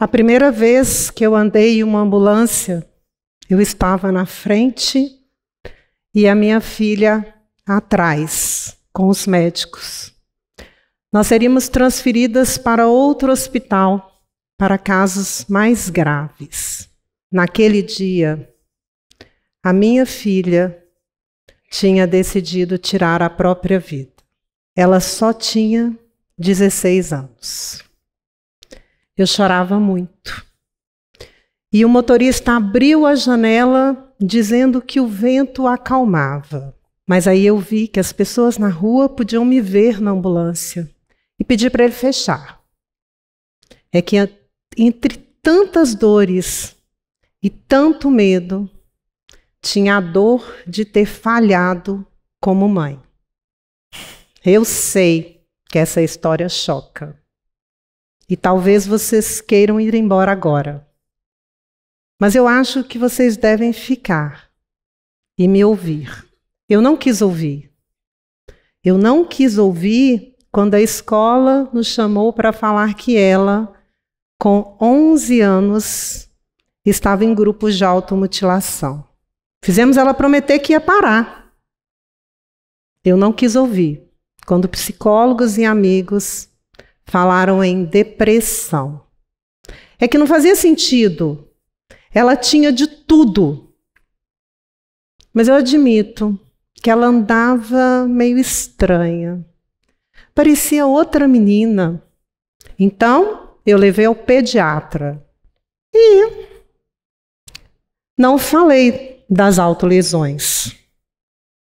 A primeira vez que eu andei em uma ambulância, eu estava na frente e a minha filha atrás, com os médicos. Nós seríamos transferidas para outro hospital para casos mais graves. Naquele dia, a minha filha tinha decidido tirar a própria vida. Ela só tinha 16 anos. Eu chorava muito. E o motorista abriu a janela dizendo que o vento acalmava. Mas aí eu vi que as pessoas na rua podiam me ver na ambulância e pedi para ele fechar. É que entre tantas dores e tanto medo, tinha a dor de ter falhado como mãe. Eu sei que essa história choca. E talvez vocês queiram ir embora agora. Mas eu acho que vocês devem ficar e me ouvir. Eu não quis ouvir. Eu não quis ouvir quando a escola nos chamou para falar que ela, com 11 anos, estava em grupos de automutilação. Fizemos ela prometer que ia parar. Eu não quis ouvir. Quando psicólogos e amigos falaram em depressão. É que não fazia sentido. Ela tinha de tudo. Mas eu admito que ela andava meio estranha. Parecia outra menina. Então, eu levei ao pediatra. E não falei das autolesões,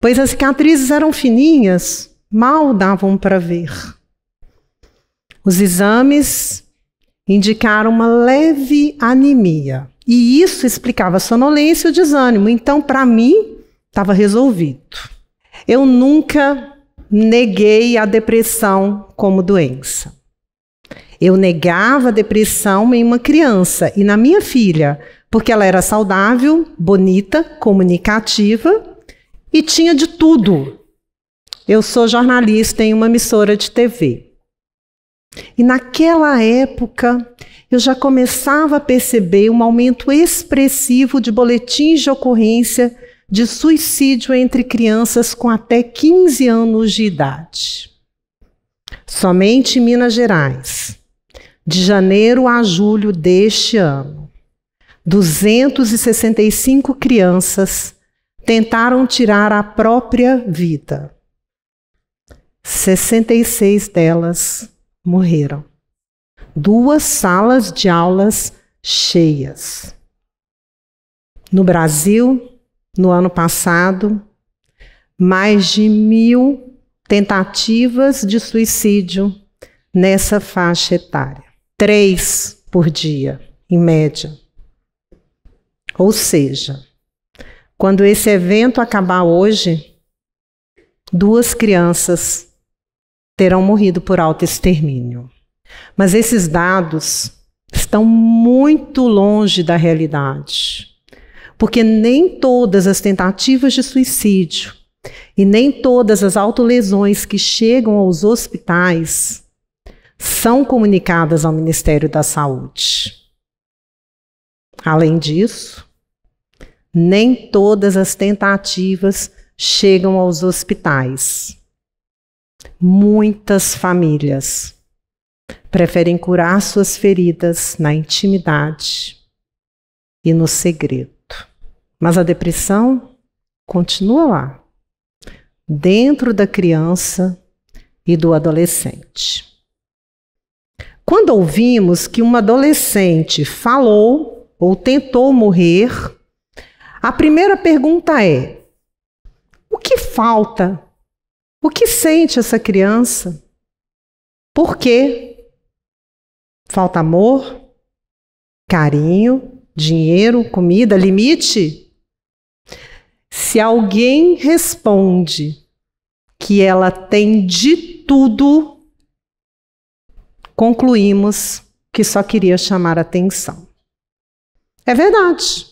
pois as cicatrizes eram fininhas, mal davam para ver. Os exames indicaram uma leve anemia. E isso explicava a sonolência e o desânimo. Então, para mim, estava resolvido. Eu nunca neguei a depressão como doença. Eu negava a depressão em uma criança e na minha filha, porque ela era saudável, bonita, comunicativa e tinha de tudo. Eu sou jornalista em uma emissora de TV. E naquela época, eu já começava a perceber um aumento expressivo de boletins de ocorrência de suicídio entre crianças com até 15 anos de idade. Somente em Minas Gerais, de janeiro a julho deste ano, 265 crianças tentaram tirar a própria vida. 66 delas morreram. Duas salas de aulas cheias. No Brasil, no ano passado, mais de mil tentativas de suicídio nessa faixa etária. Três por dia, em média. Ou seja, quando esse evento acabar hoje, duas crianças terão morrido por autoextermínio. Mas esses dados estão muito longe da realidade, porque nem todas as tentativas de suicídio e nem todas as autolesões que chegam aos hospitais são comunicadas ao Ministério da Saúde. Além disso, nem todas as tentativas chegam aos hospitais. Muitas famílias preferem curar suas feridas na intimidade e no segredo. Mas a depressão continua lá, dentro da criança e do adolescente. Quando ouvimos que uma adolescente falou ou tentou morrer, a primeira pergunta é: o que falta o que sente essa criança? Por quê? Falta amor, carinho, dinheiro, comida, limite? Se alguém responde que ela tem de tudo, concluímos que só queria chamar atenção. É verdade.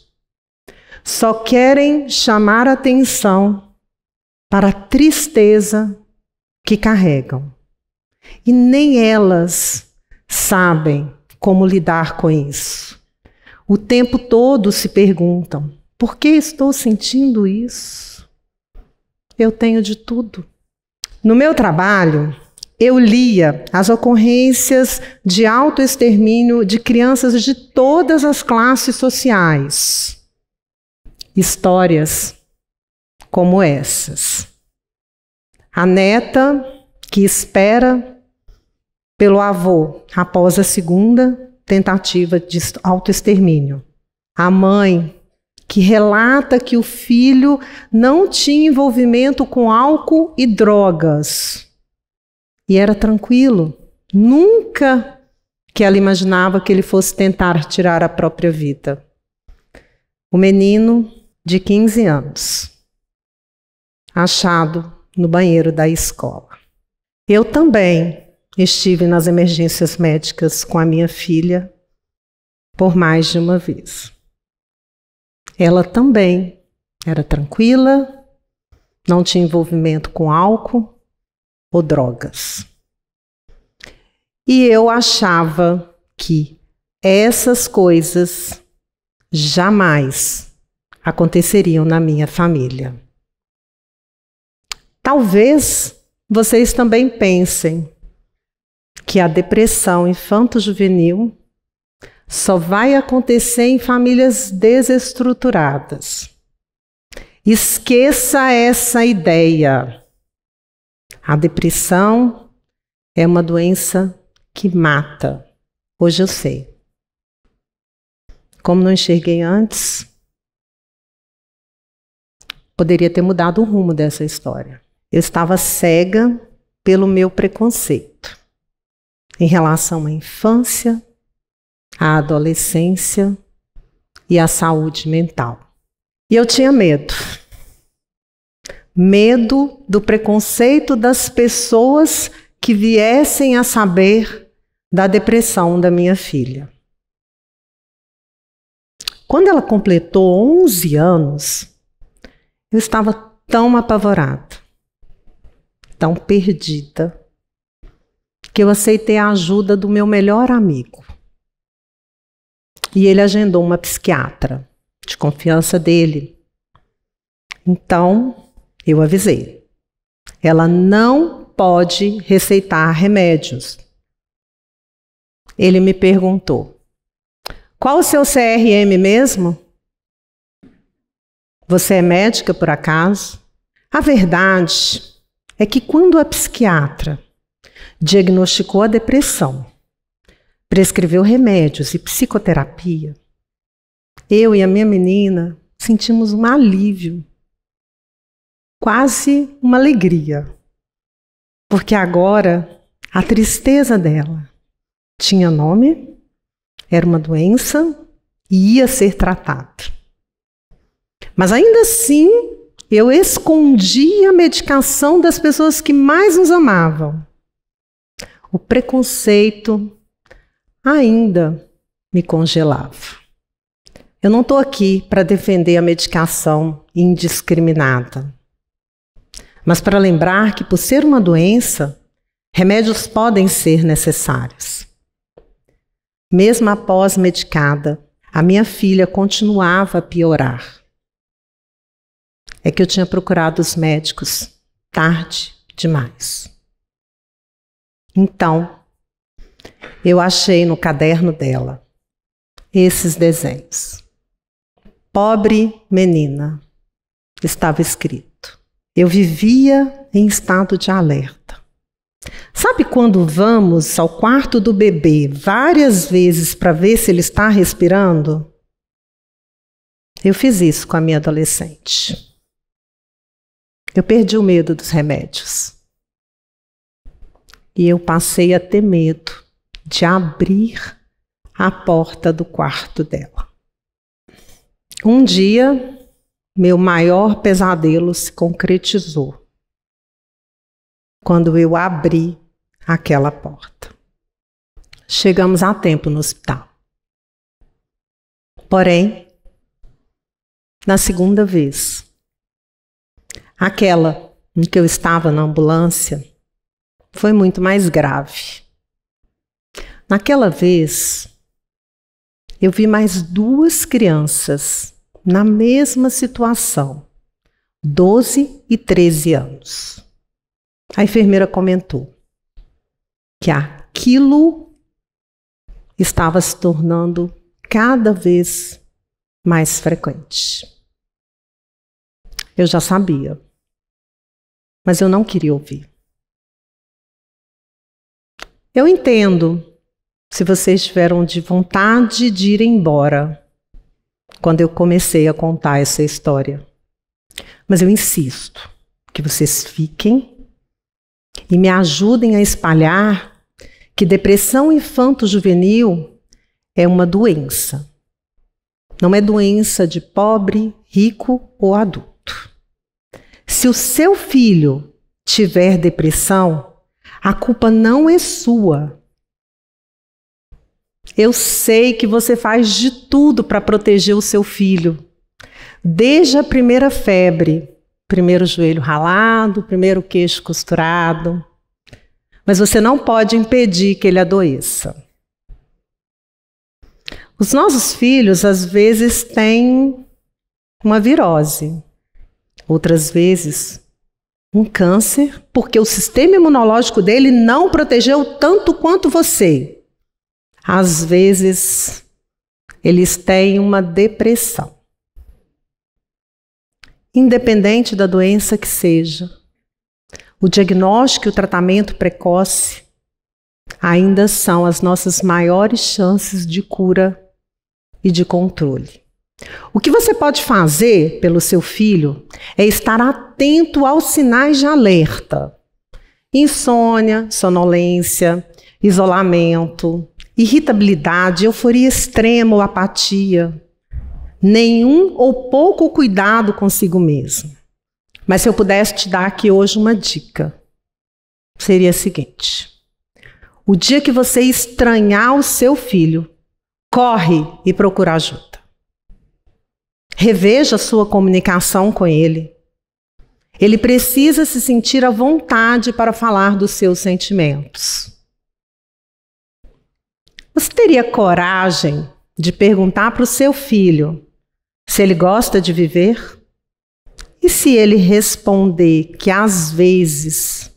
Só querem chamar atenção para a tristeza que carregam. E nem elas sabem como lidar com isso. O tempo todo se perguntam: por que estou sentindo isso? Eu tenho de tudo. No meu trabalho, eu lia as ocorrências de autoextermínio de crianças de todas as classes sociais. Histórias como essas. A neta que espera pelo avô após a segunda tentativa de autoextermínio. A mãe que relata que o filho não tinha envolvimento com álcool e drogas e era tranquilo. Nunca que ela imaginava que ele fosse tentar tirar a própria vida. O menino de 15 anos achado no banheiro da escola. Eu também estive nas emergências médicas com a minha filha por mais de uma vez. Ela também era tranquila, não tinha envolvimento com álcool ou drogas. E eu achava que essas coisas jamais aconteceriam na minha família. Talvez vocês também pensem que a depressão infanto-juvenil só vai acontecer em famílias desestruturadas. Esqueça essa ideia. A depressão é uma doença que mata. Hoje eu sei. Como não enxerguei antes, poderia ter mudado o rumo dessa história. Eu estava cega pelo meu preconceito em relação à infância, à adolescência e à saúde mental. E eu tinha medo. Medo do preconceito das pessoas que viessem a saber da depressão da minha filha. Quando ela completou 11 anos, eu estava tão apavorada tão perdida que eu aceitei a ajuda do meu melhor amigo. E ele agendou uma psiquiatra de confiança dele. Então, eu avisei. Ela não pode receitar remédios. Ele me perguntou: Qual o seu CRM mesmo? Você é médica por acaso? A verdade é que quando a psiquiatra diagnosticou a depressão, prescreveu remédios e psicoterapia, eu e a minha menina sentimos um alívio, quase uma alegria, porque agora a tristeza dela tinha nome, era uma doença e ia ser tratada. Mas ainda assim, eu escondia a medicação das pessoas que mais nos amavam. O preconceito ainda me congelava. Eu não estou aqui para defender a medicação indiscriminada, mas para lembrar que, por ser uma doença, remédios podem ser necessários. Mesmo após medicada, a minha filha continuava a piorar é que eu tinha procurado os médicos tarde demais. Então, eu achei no caderno dela esses desenhos. Pobre menina, estava escrito. Eu vivia em estado de alerta. Sabe quando vamos ao quarto do bebê várias vezes para ver se ele está respirando? Eu fiz isso com a minha adolescente. Eu perdi o medo dos remédios. E eu passei a ter medo de abrir a porta do quarto dela. Um dia, meu maior pesadelo se concretizou quando eu abri aquela porta. Chegamos a tempo no hospital. Porém, na segunda vez, Aquela em que eu estava na ambulância foi muito mais grave. Naquela vez, eu vi mais duas crianças na mesma situação, 12 e 13 anos. A enfermeira comentou que aquilo estava se tornando cada vez mais frequente. Eu já sabia mas eu não queria ouvir. Eu entendo se vocês tiveram de vontade de ir embora quando eu comecei a contar essa história. Mas eu insisto que vocês fiquem e me ajudem a espalhar que depressão infanto-juvenil é uma doença. Não é doença de pobre, rico ou adulto. Se o seu filho tiver depressão, a culpa não é sua. Eu sei que você faz de tudo para proteger o seu filho. Desde a primeira febre, primeiro joelho ralado, primeiro queixo costurado. Mas você não pode impedir que ele adoeça. Os nossos filhos, às vezes, têm uma virose. Outras vezes, um câncer, porque o sistema imunológico dele não protegeu tanto quanto você. Às vezes, eles têm uma depressão. Independente da doença que seja, o diagnóstico e o tratamento precoce ainda são as nossas maiores chances de cura e de controle. O que você pode fazer pelo seu filho é estar atento aos sinais de alerta: insônia, sonolência, isolamento, irritabilidade, euforia extrema ou apatia, nenhum ou pouco cuidado consigo mesmo. Mas se eu pudesse te dar aqui hoje uma dica, seria a seguinte: o dia que você estranhar o seu filho, corre e procura ajuda. Reveja sua comunicação com ele. Ele precisa se sentir à vontade para falar dos seus sentimentos. Você teria coragem de perguntar para o seu filho se ele gosta de viver? E se ele responder que às vezes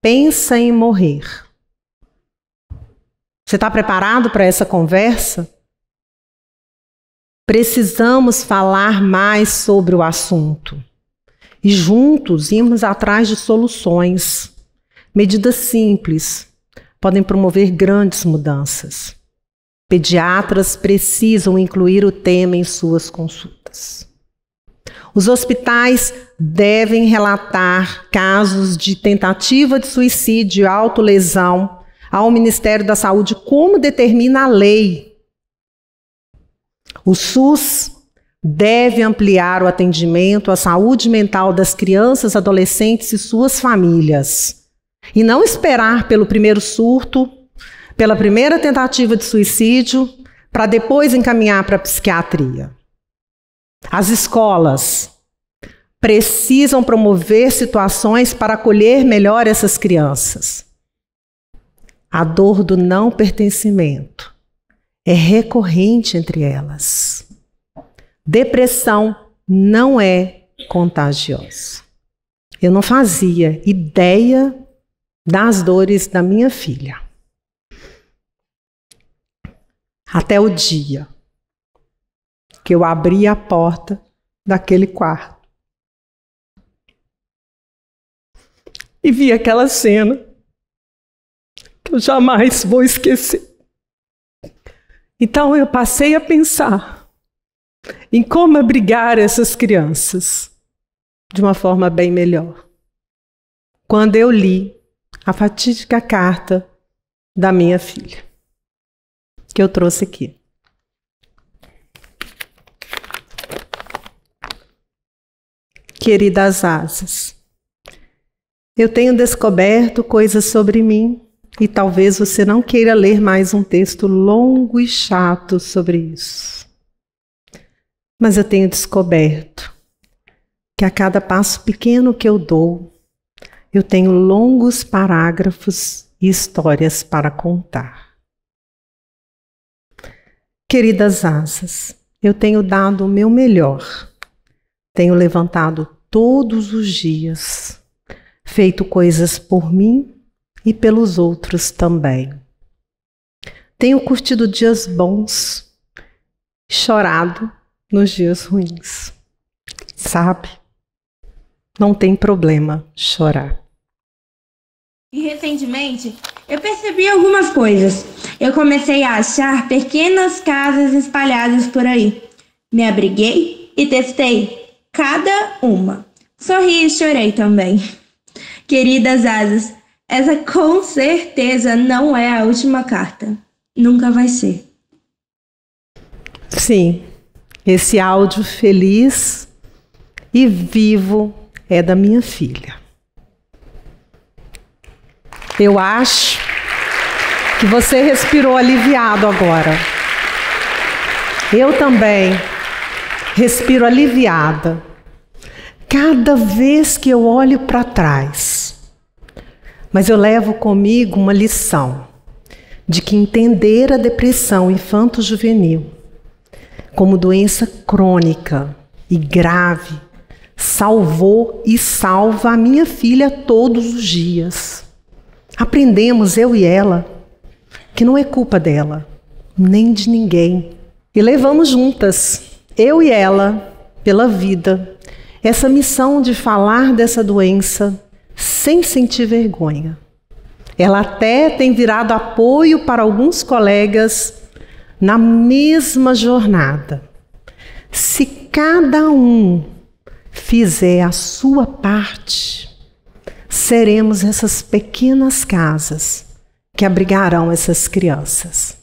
pensa em morrer? Você está preparado para essa conversa? Precisamos falar mais sobre o assunto e juntos irmos atrás de soluções. Medidas simples podem promover grandes mudanças. Pediatras precisam incluir o tema em suas consultas. Os hospitais devem relatar casos de tentativa de suicídio e autolesão ao Ministério da Saúde, como determina a lei o SUS deve ampliar o atendimento à saúde mental das crianças, adolescentes e suas famílias. E não esperar pelo primeiro surto, pela primeira tentativa de suicídio, para depois encaminhar para a psiquiatria. As escolas precisam promover situações para acolher melhor essas crianças. A dor do não pertencimento é recorrente entre elas. Depressão não é contagiosa. Eu não fazia ideia das dores da minha filha. Até o dia que eu abri a porta daquele quarto e vi aquela cena que eu jamais vou esquecer. Então eu passei a pensar em como abrigar essas crianças de uma forma bem melhor. Quando eu li a fatídica carta da minha filha, que eu trouxe aqui. Queridas asas, eu tenho descoberto coisas sobre mim e talvez você não queira ler mais um texto longo e chato sobre isso. Mas eu tenho descoberto que a cada passo pequeno que eu dou, eu tenho longos parágrafos e histórias para contar. Queridas asas, eu tenho dado o meu melhor, tenho levantado todos os dias, feito coisas por mim e pelos outros também. Tenho curtido dias bons, chorado nos dias ruins. Sabe? Não tem problema chorar. E recentemente, eu percebi algumas coisas. Eu comecei a achar pequenas casas espalhadas por aí. Me abriguei e testei cada uma. Sorri e chorei também. Queridas asas, essa com certeza não é a última carta. Nunca vai ser. Sim, esse áudio feliz e vivo é da minha filha. Eu acho que você respirou aliviado agora. Eu também respiro aliviada. Cada vez que eu olho para trás, mas eu levo comigo uma lição de que entender a depressão infanto-juvenil como doença crônica e grave salvou e salva a minha filha todos os dias. Aprendemos, eu e ela, que não é culpa dela, nem de ninguém. E levamos juntas, eu e ela, pela vida, essa missão de falar dessa doença sem sentir vergonha. Ela até tem virado apoio para alguns colegas na mesma jornada. Se cada um fizer a sua parte, seremos essas pequenas casas que abrigarão essas crianças.